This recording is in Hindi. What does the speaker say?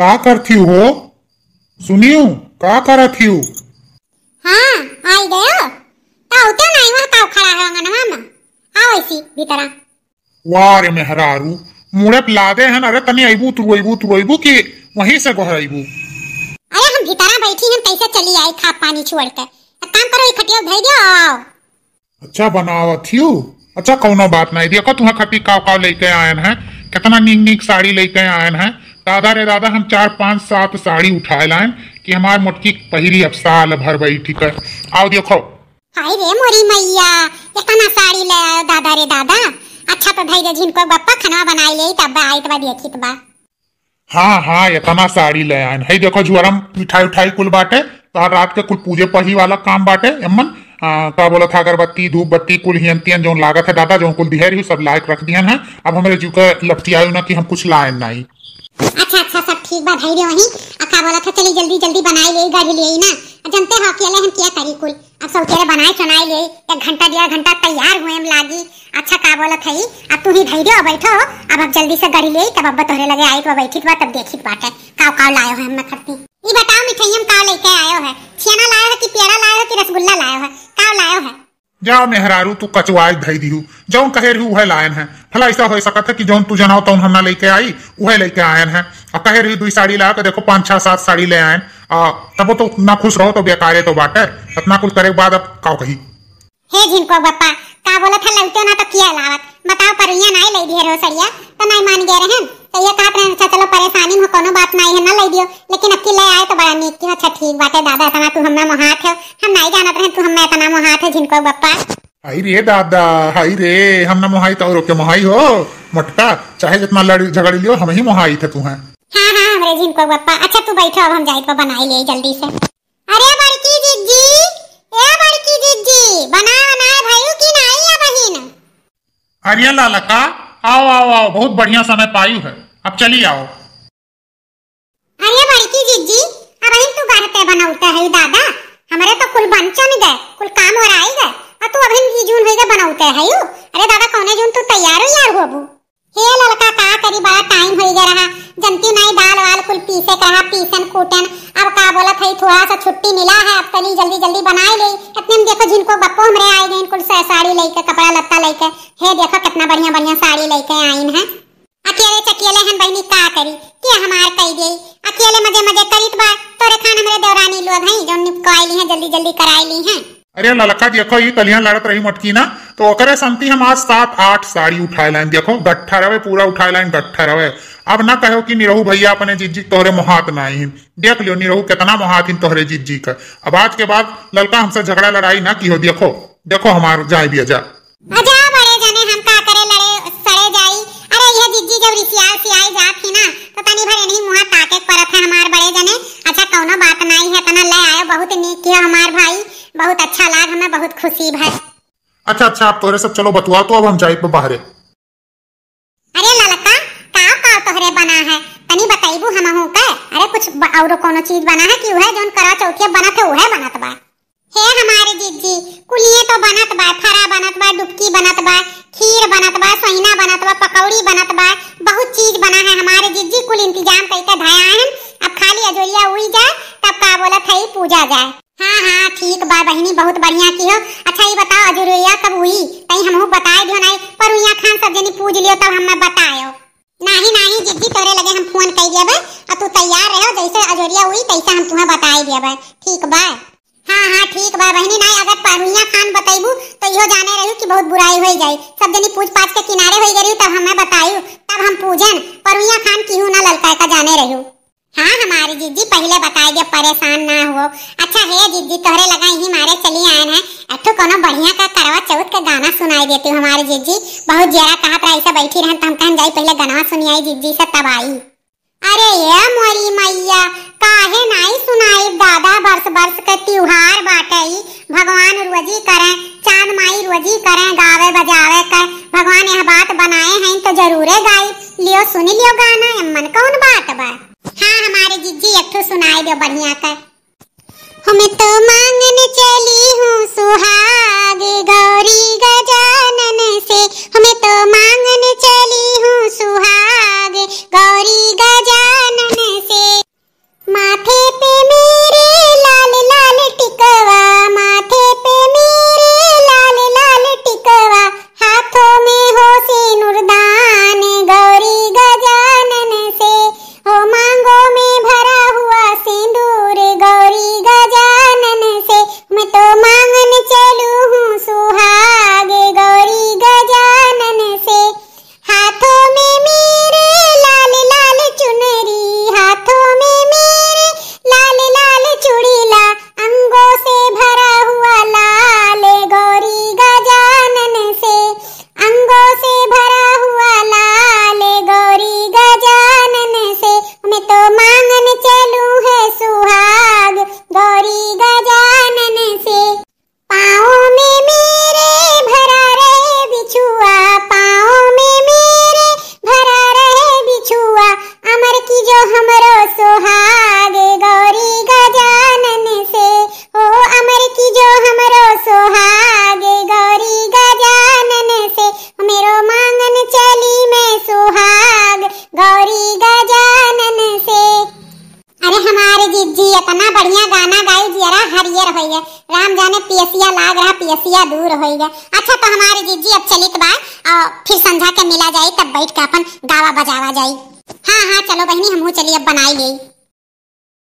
का कर थी हो सुनियो का कर थी हो हां आई गयो ताऊ तो नहीं वहां ताऊ खड़ा होंगे ना मामा आओ इसी भीतरा वारे मेहरारू मुड़े लादे हैं अरे तनी आईबू तुरु आईबू तुरु आईबू कि वहीं से गोहर आईबू अरे हम भीतरा बैठी हैं कैसे चली आई खा पानी छोड़ के अब काम करो खटिया धई दियो आओ अच्छा बनाओ थियो अच्छा कौनो बात नहीं दिया का तुम्हें खटी काव काव लेके आयन है कितना नीक नीक साड़ी लेके आयन है दादा रे दादा हम चार पांच सात साड़ी उठाए लाए कि हमारे मोटकी पहली अब साल भर बैठी कर आओ देखो हाय रे मोरी मैया इतना साड़ी ले आयो दादा रे दादा अच्छा तो भाई रे जिनको बप्पा खाना बना ले तब आई तब तो देखी तब तो हाँ हाँ इतना साड़ी ले आए है देखो जुआरम मिठाई उठाई कुल बाटे तो रात के कुल पूजे पही वाला काम बाटे अम्मन का तो बोला था अगरबत्ती धूप बत्ती कुल हियन तियन जो लागत है दादा जो कुल दिहर ही सब लायक रख दिया है अब हमारे जीव का लपटी आयु ना कि हम कुछ लाए नहीं अच्छा अच्छा सब ठीक बा भाई रे वही अका बोला था चली जल्दी जल्दी बनाई ले गाड़ी ले ना अब जानते हो कि अकेले हम क्या करी कुल अब सब तेरे बनाए चनाए ले एक घंटा डेढ़ घंटा तैयार हुए हम लागी अच्छा का बोला था ही अब तू ही भाई रे बैठो अब अब जल्दी से गाड़ी ले तब अब तोरे लगे आई तो बैठित बा तब देखित है का का लायो है हम करती ई बताओ मिठाई हम काव लेके आयो है छेना लायो है कि पेड़ा लायो है कि रसगुल्ला लायो है का लायो है जाओ मेहरारू तू कचवाए भाई दिहू जौन कहे रहू है लायन है भला ऐसा हो सकता है कि जौन तू जनाओ तौन हमारा लेके आई वह लेके आयन है और कहे रही दुई साड़ी ला तो देखो पांच छह सात साड़ी ले आयन तब तो उतना खुश रहो तो बेकारे तो बाटे इतना कुछ करे के बाद अब कहो कही हे जिनको बप्पा का बोला था लौटे ना तो किया लावत बताओ पर ये ना ले दिए रो सड़िया तो नहीं मान गए रहन तो ये कहत रहन अच्छा चलो परेशानी में कोनो बात नहीं है ना ले दियो लेकिन अब की ले आए तो बड़ा नीक की अच्छा ठीक बात है दादा तना तू हमना मोहात है हम नहीं जानत रहन तू हमना इतना मोहात है जिनको बप्पा हाई रे दादा हाई रे हम ना मोहाई तो के मोहाई हो मटका चाहे जितना लड़ झगड़ लियो हम ही मोहाई थे तू है हाँ हाँ, हाँ को बप्पा अच्छा तू बैठो अब हम ले जल्दी से अरे बड़की दीदी ए बड़की बना भाई की नहीं है अरे लालका आओ आओ आओ बहुत बढ़िया समय पायु है अब चली आओ अरे बड़की दीदी अब तो है दादा हमारे तो कुल बन चन गए कुल काम हो रहा है तू अभिन ई जून होइगा बनाउते हयो अरे दादा कौने जून तू तैयार हो यार होबू हे लड़का का करी बड़ा टाइम होइगा रहा जंती नाई दाल वाल कुल पीसे कहा पीसन कोटन अब का बोला थई थोड़ा सा छुट्टी मिला है अब तनी तो जल्दी जल्दी बनाए ले इतने में देखो जिनको बप्पो हमरे आए गए कुल साड़ी लेके कपड़ा लत्ता लेके हे देखो कितना बढ़िया बढ़िया साड़ी लेके आइन है अकेले चकेले हम बहनी का करी कि हमार कही गई अकेले मजे मजे करीत तो बा तोरे खान हमरे देवरानी लोग हैं जो निपकाई ली हैं जल्दी जल्दी कराई ली हैं अरे ललका देखो ये कलियां लड़त रही मटकी ना तो ओकरे संती हम आज सात आठ साड़ी उठाए लाइन देखो गठा रहे पूरा उठाए लाइन गठा रहे अब ना कहो कि निरहू भैया अपने जिज्जी तोहरे मोहात ना आई देख लियो निरहू कितना मोहात इन तोहरे जिज्जी का अब आज के बाद ललका हमसे झगड़ा लड़ाई ना की हो देखो देखो हमारे जाए भी अजा अजा तरकीब भाई अच्छा अच्छा आप तोरे सब चलो बतवा तो अब हम जाए बाहर अरे ललका का का तोहरे बना है तनी बताइबू हम हमहू का अरे कुछ और कोनो चीज बना है कि उहे जोन करा चौकिया बनत है उहे बनत बा हे हमारे जीजी कुलिए तो बनत बा फरा बनत बा डुबकी बनत बा खीर बनत बा सहीना बनत बा पकौड़ी बनत बा बहुत चीज बना है हमारे जीजी कुल इंतजाम कई करके धाया है अब खाली अजोलिया उई जाए तब का बोला थई पूजा जाए की बहुत बुराई हो गई सब जनी पूछ पाछ के किनारे हो गई तब हमें बतायू तब हम पूजन परुइया खान की हूँ ना ललका का जाने रही हाँ हमारी जीजी पहले बताए जब परेशान ना हो अच्छा है जीजी तोहरे लगा ही मारे चली आए हैं अठो को बढ़िया का करवा चौथ का गाना सुनाई देती हूँ हमारी जीजी बहुत जरा कहा था ऐसा बैठी रहे तो हम कहन जाई पहले गाना सुनी आई जीजी से तब आई अरे ये मोरी मैया काहे नाई सुनाई दादा बरस बरस का त्योहार बाटे भगवान रोजी करें वजी करे गावे बजावे कर भगवान यह बात बनाए हैं तो जरूरे गाई लियो सुन लियो गाना मन कौन बात बा हाँ हमारे जीजी एक तो सुनाई दो बढ़िया कर हम तो मांगने चली हूँ सुहाग गौरी गए होइ राम जाने पियसिया लाग रहा पियसिया दूर हो गया अच्छा तो हमारे जीजी अब चलित बा और फिर समझा के मिला जाए तब बैठ के अपन गावा बजावा जाए हाँ हाँ चलो बहनी हम चलिए अब बनाई ली